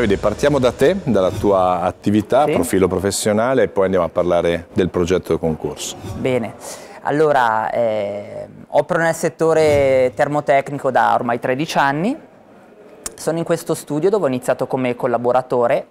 Davide, partiamo da te, dalla tua attività, sì. profilo professionale e poi andiamo a parlare del progetto del concorso. Bene, allora eh, opero nel settore termotecnico da ormai 13 anni, sono in questo studio dove ho iniziato come collaboratore,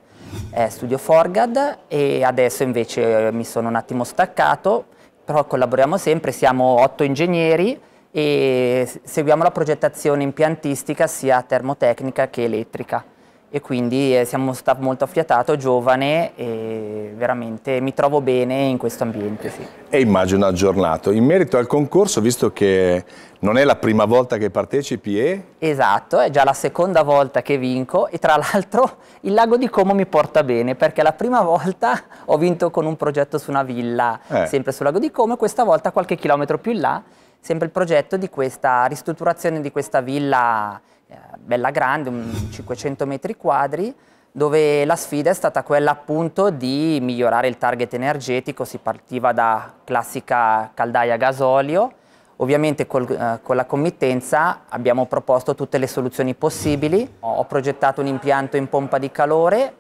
eh, studio Forgad e adesso invece eh, mi sono un attimo staccato, però collaboriamo sempre, siamo otto ingegneri e seguiamo la progettazione impiantistica sia termotecnica che elettrica e quindi eh, siamo stato molto affiatato, giovane e veramente mi trovo bene in questo ambiente. Sì. E immagino aggiornato. In merito al concorso, visto che non è la prima volta che partecipi e... Esatto, è già la seconda volta che vinco e tra l'altro il lago di Como mi porta bene perché la prima volta ho vinto con un progetto su una villa, eh. sempre sul lago di Como e questa volta qualche chilometro più in là sempre il progetto di questa ristrutturazione di questa villa eh, bella grande, 500 metri quadri, dove la sfida è stata quella appunto di migliorare il target energetico, si partiva da classica caldaia a gasolio, Ovviamente col, eh, con la committenza abbiamo proposto tutte le soluzioni possibili, ho progettato un impianto in pompa di calore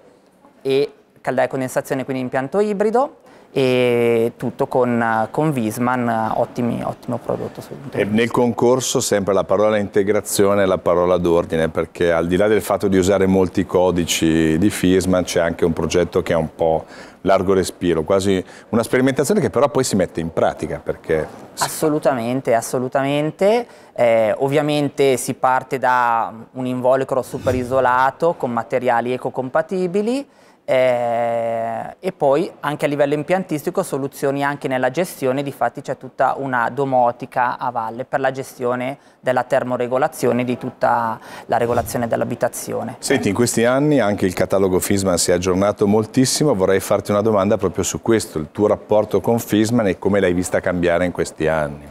e caldaia e condensazione, quindi impianto ibrido, e tutto con, con Visman, ottimi, ottimo prodotto. E nel concorso sempre la parola integrazione è la parola d'ordine perché al di là del fatto di usare molti codici di Fisman c'è anche un progetto che è un po' largo respiro, quasi una sperimentazione che però poi si mette in pratica perché... Assolutamente, assolutamente. Eh, ovviamente si parte da un involucro super isolato con materiali ecocompatibili eh, e poi anche a livello impiantistico soluzioni anche nella gestione, difatti c'è tutta una domotica a valle per la gestione della termoregolazione di tutta la regolazione dell'abitazione. Senti, in questi anni anche il catalogo FISMAN si è aggiornato moltissimo, vorrei farti una domanda proprio su questo, il tuo rapporto con FISMAN e come l'hai vista cambiare in questi anni?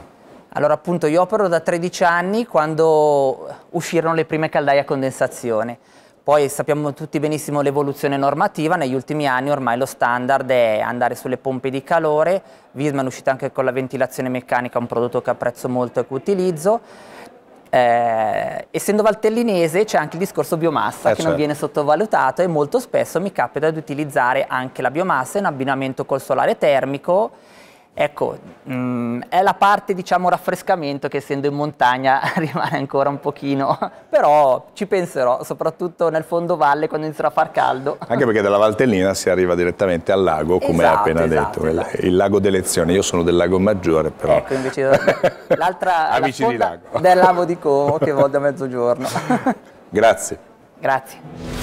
Allora appunto io opero da 13 anni quando uscirono le prime caldaie a condensazione. Poi sappiamo tutti benissimo l'evoluzione normativa, negli ultimi anni ormai lo standard è andare sulle pompe di calore, Visman è uscita anche con la ventilazione meccanica, un prodotto che apprezzo molto e che utilizzo. Eh, essendo valtellinese c'è anche il discorso biomassa eh, che certo. non viene sottovalutato e molto spesso mi capita di utilizzare anche la biomassa in abbinamento col solare termico Ecco, mh, mm, è la parte diciamo raffrescamento che essendo in montagna rimane ancora un pochino, però ci penserò, soprattutto nel fondo valle quando inizierà a far caldo. Anche perché dalla Valtellina si arriva direttamente al lago, come esatto, ha appena esatto, detto, esatto. il lago d'elezione, io sono del lago Maggiore però. Ecco, invece l'altra Amici la di lago. del lago di Como che voglio da mezzogiorno. Grazie. Grazie.